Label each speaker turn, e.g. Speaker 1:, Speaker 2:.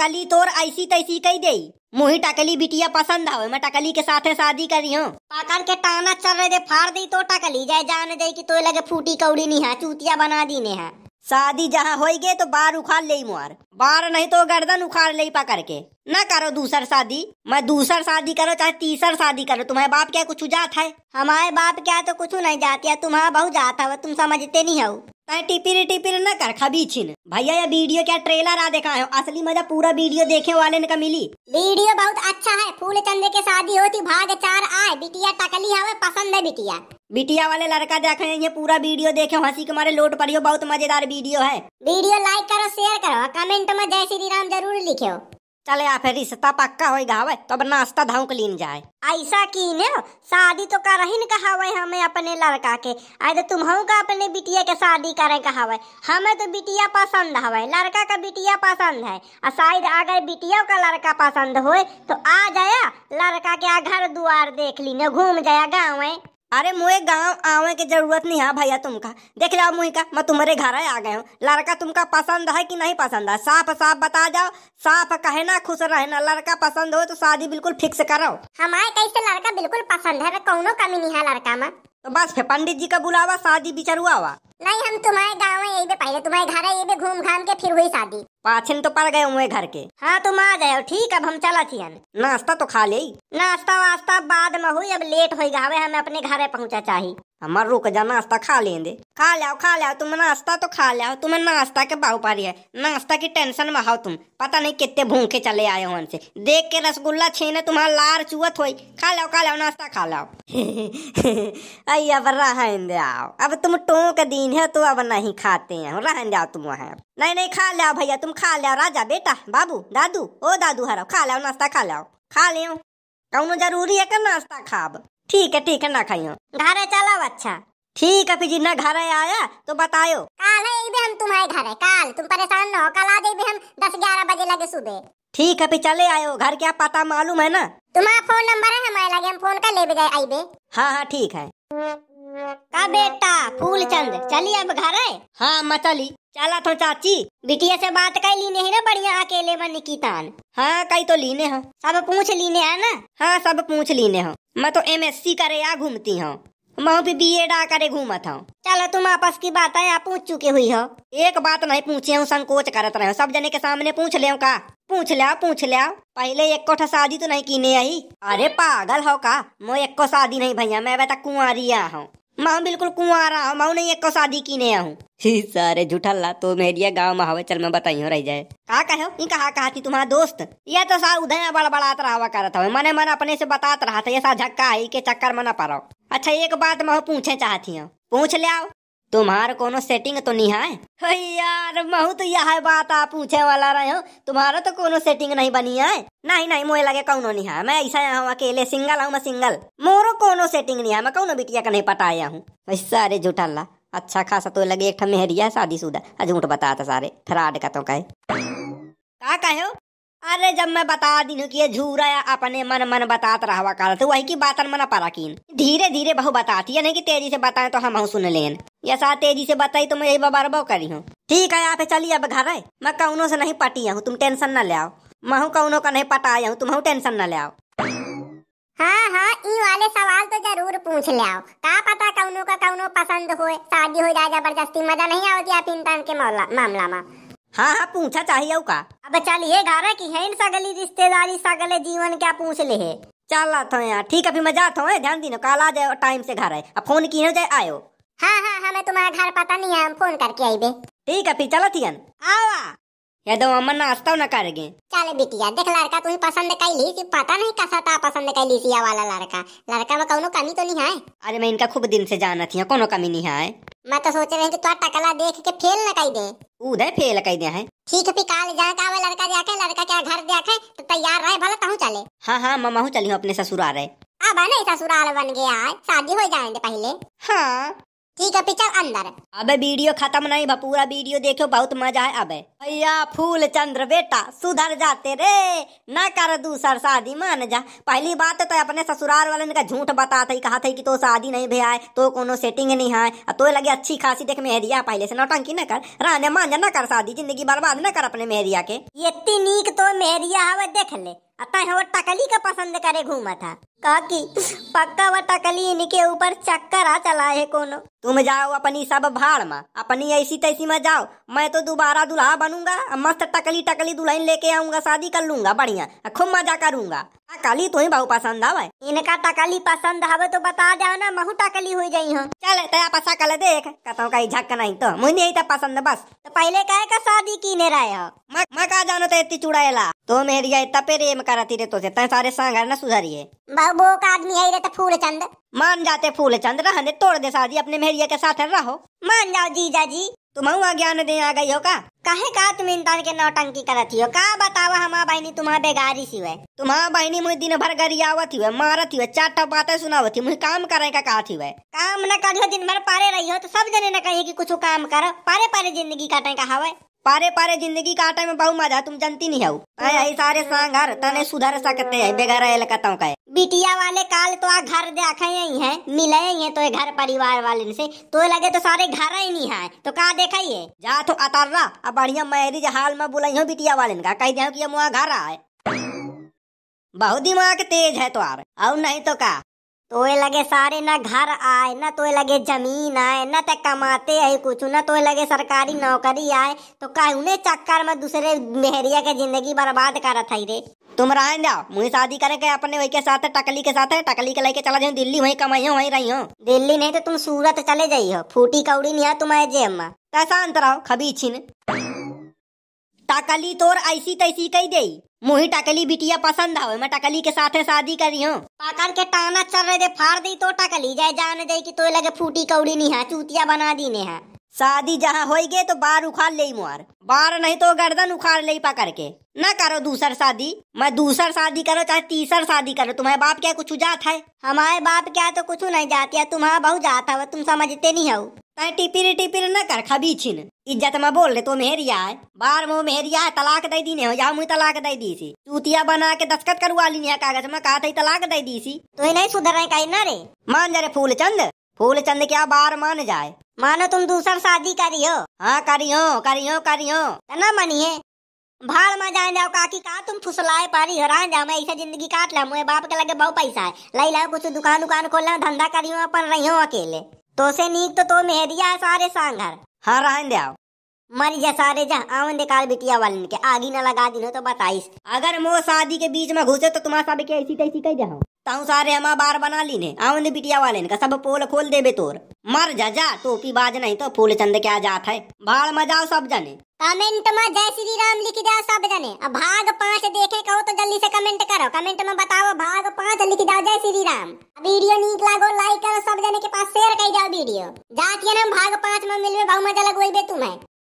Speaker 1: टकली तोर ऐसी तैसी कही दे मुही टकली बिटिया पसंद आवे मैं टकली के साथ शादी करी हूँ पकड़ के टाना चल रहे थे फाड़ दी तो टकली जाए जान दे की तो लगे फूटी कौड़ी नहीं है चूतिया बना दी ने है शादी जहाँ हो गए तो बार उखाड़ ले मुआर बार नहीं तो गर्दन उखाड़ ले पकड़ के न करो दूसर शादी मैं दूसर शादी करो चाहे तीसर शादी करो तुम्हारे बाप क्या कुछ जात है हमारे बाप क्या तो कुछ नहीं जाती है तुम्हारा बहु जाता है तुम समझते नहीं हो तय टिपिर टिपिर न कर खबी छिन भैया ये वीडियो क्या ट्रेलर आ देखा है असली मजा पूरा वीडियो देखे वाले का मिली वीडियो बहुत अच्छा है फूल चंदे के शादी होती भाग चार आए बिटिया टकली हवे पसंद है बिटिया बिटिया वाले लड़का देखे ये पूरा वीडियो देखे हंसी के मारे लोट पड़ियो बहुत मजेदार वीडियो है वीडियो लाइक करो शेयर करो कमेंट में जय श्री राम जरूर लिखे चले आ फिर रिश्ता पक्का होएगा हवे तब नाश्ता धाऊ के लीन जाए ऐसा की ने शादी तो कर ही कहा हमें अपने लड़का के आज तो तुम का अपने बिटिया के शादी करे कहा हमें तो बिटिया पसंद हवे लड़का का बिटिया पसंद है और शायद अगर बिटिया का लड़का पसंद हो तो आ जाया लड़का के घर द्वार देख ली घूम जाया गाँव अरे मुहे गांव आवे के जरूरत नहीं है हाँ भैया तुमका देख जाओ मुहे का मैं तुम्हारे घर आ गया हूँ लड़का तुमका पसंद है कि नहीं पसंद है साफ साफ बता जाओ साफ कहे ना खुश रहे ना लड़का पसंद हो तो शादी बिल्कुल फिक्स करो
Speaker 2: हमारे कैसे लड़का बिल्कुल पसंद है कोनो कमी नहीं है लड़का में तो बस फिर पंडित जी का बुलावा शादी बिचार हुआ हुआ नहीं हम तुम्हारे गाँव में यही पहले तुम्हारे घर है यही घूम घाम के फिर हुई शादी पाछन तो पड़ गए हुए घर के हाँ तुम आ जाओ ठीक अब हम चला थी नाश्ता तो खा ले नाश्ता वास्ता बाद
Speaker 1: में हुई अब लेट हो गए हमें अपने घर पहुँचा चाहिए हमार रुक जा नाश्ता खा लेंगे खा लियाओ खा लियाओ तुम नाश्ता तो खा लियाओ तुम्हें नाश्ता के बाहु पारी है नाश्ता की टेंशन में हाओ तुम पता नहीं कितने भूखे चले आए हो हमसे देख के रसगुल्ला छेने तुम्हारा लार चुअत हो खा लो खा लो नाश्ता खा लो अय अब रहन आओ अब तुम टोंक दिन है तो अब नहीं खाते हैं रहन आओ तुम वहां नहीं नहीं खा लियाओ भैया तुम खा लियाओ राजा बेटा बाबू दादू ओ दादू हरा खा लो नाश्ता खा लो खा लियो कौन जरूरी है का नाश्ता खाब ठीक है ठीक है ना खाइयो घर चलो अच्छा ठीक है फिर जी ना घर आया तो बतायो
Speaker 2: कल है हम तुम्हारे घर है कल तुम परेशान ना हो कल आ जाए हम दस ग्यारह बजे लगे सुबह
Speaker 1: ठीक है फिर चले आयो घर क्या पता मालूम है ना
Speaker 2: तुम्हारा फोन नंबर है हमारे लगे हम फोन कर ले आई बे
Speaker 1: हाँ हाँ ठीक है
Speaker 2: का बेटा फूल चंद चलिए अब
Speaker 1: घर है हाँ मैं चली चला तो चाची बिटिया से बात कर लीने ना बढ़िया अकेले बन की तान हाँ कई तो लीने हो सब पूछ लीने है ना हाँ सब पूछ लीने हो मैं तो एम एस सी करे या घूमती हूँ मैं भी बी एड आ करे घूमत हूँ चलो तुम आपस की बात है आप पूछ चुके हुई हो एक बात नहीं पूछे हूँ संकोच करत रहे सब जने के सामने पूछ ले का पूछ लिया पूछ लिया पहले एक को शादी तो नहीं कीने आई अरे पागल हो का मो एक को शादी नहीं भैया मैं बेटा कुआरिया हूँ माँ बिल्कुल कुंवारा हूँ माँ नहीं एको शादी की ने आऊँ सारे ला तो मेरिया गाँव में हवा चल में बताई रह जाए कहा कहो ये कहा कहा थी तुम्हारा दोस्त ये तो सा रहा बड़ कर रहा था हवे मन अपने से बतात रहा था ये सा झक्का है के चक्कर में न पारो अच्छा एक बात मैं पूछे चाहती हूँ पूछ ले आओ तुम्हार कोनो सेटिंग तो नहीं है यार महू तो यह बात आप पूछे वाला रहे हो तुम्हारा तो कोनो सेटिंग नहीं बनी है नहीं नहीं मुझे लगे कौनो नहीं है मैं ऐसा हूँ अकेले सिंगल हूँ मैं सिंगल मोरो कोनो सेटिंग नहीं है मैं कौनो बिटिया का नहीं पटाया हूँ सारे अरे झूठा अच्छा खासा तो लगे एक मेहरिया शुदा झूठ बताता सारे फ्रॉड का तो कहे का कहे हो अरे जब मैं बता दिन कि झूरा अपने मन मन बतात रहा कर तो वही की बातन मना पर धीरे धीरे बहु बताती है नहीं कि तेजी से बताएं तो हम सुन लेन ऐसा तेजी से बताई तो मैं यही बो करी हूँ ठीक है आप चलिए अब घर है मैं कौनों से नहीं पटी हूँ तुम टेंशन न ले आओ मैं कौनों का नहीं पटाया हूँ तुम टेंशन न ले आओ
Speaker 2: हाँ हाँ ये वाले सवाल तो जरूर पूछ ले आओ का पता कौनों का कौनों पसंद हो शादी हो जाए जबरदस्ती मजा नहीं आती आप इंसान के मामला में हाँ हाँ पूछा चाहिए का अब चलिए
Speaker 1: घारा की है इन सगली रिश्तेदारी सगले जीवन क्या पूछ ले है चल रहा था तो यहाँ ठीक अभी मजा जाता हूँ ध्यान देना कल आ जाओ टाइम से घर है अब फोन की हो जाए आयो हाँ हाँ हमें हाँ, तुम्हारा घर पता
Speaker 2: नहीं है हम फोन करके आई आईबे ठीक है फिर चलो थी
Speaker 1: आओ
Speaker 2: या दो तो अमन नाश्ता ना गे चल बिटिया देख लड़का तुम्हें पसंद कर ली थी पता नहीं कैसा था पसंद कर ली थी वाला लड़का लड़का में कोनो कमी तो नहीं है अरे मैं इनका खूब दिन से जाना थी कोनो कमी नहीं है मैं तो सोच रहे कि तो टकला देख के फेल न कही दे उधर फेल कही दे है ठीक है काल जा का वे लड़का जाके लड़का क्या घर देखे तो तैयार रहे भला तहु चले
Speaker 1: हां हां मैं हूं चली हूं अपने ससुराल रहे
Speaker 2: अब नहीं ससुराल बन गया शादी हो जाएंगे पहले हाँ ठीक है पिक्चर अंदर अबे
Speaker 1: वीडियो खत्म नहीं भा पूरा वीडियो देखो बहुत मजा है अबे भैया फूल चंद्र बेटा सुधर जाते रे ना कर दूसर शादी मान जा पहली बात तो अपने ससुराल वाले का झूठ बता था कहा था कि तो शादी नहीं भे आए तो कोनो सेटिंग नहीं है तो लगे अच्छी खासी देख मेहरिया पहले से नौटंकी न कर रहने मान जा न कर शादी जिंदगी बर्बाद न कर अपने मेहरिया के इतनी नीक तो मेहरिया हवा देख ले अतः वो टकली का पसंद करे घूमा था काकी पक्का वटा कली इनके ऊपर चक्कर आ चला है कोनो तुम जाओ अपनी सब भाड़ में अपनी ऐसी तैसी में जाओ मैं तो दोबारा दुल्हा बनूंगा मस्त टकली टकली दुल्हन लेके आऊंगा शादी कर लूंगा बढ़िया खूब मजा करूंगा टकली तुम्हें बहुत पसंद आवे इनका टकली पसंद आवे तो बता जाओ ना महू टकली हो गई हूँ चल तया पसा कल देख कतो कहीं झक नहीं तो मुझे यही तो पसंद बस तो पहले कहे का शादी की ने रहे हो मैं कहा जानो तो इतनी चुड़ाएला तो मेरी तपे रेम करती रे तो ते सारे सांगर न सुधरिए वो
Speaker 2: आदमी है रहता फूल चंद
Speaker 1: मान जाते फूल चंद रहने तोड़ दे शादी अपने मेहरिया के साथ रहो मान जाओ जीजा जी तुम हुआ ज्ञान दे आ गई हो का कहे का तुम इंसान के नौटंकी करती हो का बतावा हमारा बहनी तुम्हारा बेगारी सी हुए तुम्हारा बहनी मुझे दिन भर गरियावत हुए मारत हुए चार टप बातें सुनावती मुझे काम करे का कहा थी हुए काम न करो दिन भर पारे रही हो तो सब जने न कहे की कुछ काम करो पारे पारे जिंदगी काटे का हवा पारे पारे जिंदगी काटे में बहु मजा तुम जानती नहीं हो आई सारे सांगर तने सुधर सकते है बेगर का हूँ बिटिया वाले काल तो आ घर देखा ही है मिले ही है तो ये घर परिवार वाले से तो लगे तो सारे घर ही नहीं है तो कहा देखा ही है जा तो अतर्रा अब बढ़िया मैरिज हाल में बुलाई हूँ बिटिया वाले का कह दिया की मुआ घर आए बहुत दिमाग तेज है तो आप और नहीं तो का ये लगे सारे ना घर आए ना ये लगे जमीन आए ना तो कमाते है कुछ ना ये लगे सरकारी नौकरी आए तो कहने चक्कर में दूसरे मेहरिया के जिंदगी बर्बाद करत था रे तुम रहन दो मुझे शादी करे के अपने वही के साथ है टकली के साथ है टकली के लेके चला जाऊ दिल्ली वही कमाई हो वही रही हो दिल्ली नहीं तो तुम सूरत चले जाइयो फूटी कौड़ी नहीं है तुम्हारे जेब में कैसा अंतर आओ खबी छीन टाकली तोर ऐसी तैसी कही दे मुही टाकली बिटिया पसंद आवे मैं टाकली के साथ शादी करी हूँ पाकर के टाना चल रहे दे फाड़ दी तो टाकली जाए जान दे कि तो लगे फूटी कौड़ी नहीं है चूतिया बना दी ने है शादी जहाँ हो गए तो बार उखाड़ ले मुआर बार नहीं तो गर्दन उखाड़ ले पा करके न करो दूसर शादी मैं दूसर शादी करो चाहे तीसर शादी करो तुम्हारे बाप क्या कुछ जात है हमारे बाप क्या तो कुछ नहीं जाती है तुम्हारा बहुत जात है तुम समझते नहीं हो तय टिपिर टिपिर न कर खबी छिन इज्जत में बोल रहे तो मेहरिया है बार वो मेहरिया है तलाक दे दी नहीं या मुझे तलाक दे दी सी चूतिया बना के दस्खत करवा ली है कागज में कहा था तलाक दे दी सी तो नहीं सुधर रहे कहीं न रे मान जरे फूल चंद फूलचंद क्या बार मान जाए मानो तुम दूसर शादी करियो हाँ करियो करियो करियो ना मनिए भाड़ में जाए जाओ काकी का तुम फुसलाए पारी हरा जाओ मैं ऐसे जिंदगी काट ला मुझे बाप के लगे बहुत पैसा है लाई लाओ कुछ दुकान दुकान खोल लो धंधा करियो अपन रही हो अकेले तो से नीक तो तो मेहरिया है सारे सांगर हाँ रह जाओ मर जा सारे जा आवन दे बिटिया वाले के आगी ना लगा दी तो बताइस अगर मो शादी के बीच में घुसे तो तुम्हारा सब के ऐसी तैसी कह जाओ ताऊ सारे हमा बार बना ली ने आवन बिटिया वाले का सब पोल खोल देबे तोर मर जा जा टोपी बाज नहीं तो फूल चंद क्या जात है बाल मजाओ सब जाने
Speaker 2: कमेंट में जय श्री राम लिख जाओ सब जने अब भाग पाँच देखे कहो तो जल्दी से कमेंट करो कमेंट में बताओ भाग पाँच लिख जाओ जय श्री राम वीडियो नीक लागो लाइक करो सब जने के पास शेयर कर जाओ वीडियो जाती है ना भाग पाँच में मिलवे बहुत मजा लगो तुम्हें